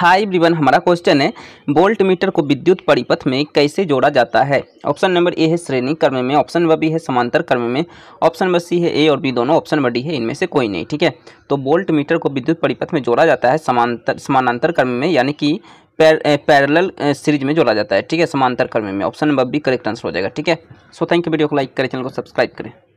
high ब्रिवन हमारा question है bolt metre को विद्युत परिपथ में कैसे जोड़ा जाता है ऑप्शन नंबर ए है श्रेणी क्रम में ऑप्शन नंबर बी है समांतर क्रम में ऑप्शन नंबर सी है ए और बी दोनों ऑप्शन नंबर डी है इनमें से कोई नहीं ठीक है तो बोल्ट मीटर को विद्युत परिपथ में जोड़ा जाता है समांतर समानांतर क्रम में यानी कि पैरल सीरीज eh, eh, में जोड़ा जाता है ठीक है समांतर क्रम में option number B correct answer हो जाएगा ठीक है सो थैंक यू वीडियो को लाइक करें चैनल को सब्सक्राइब करें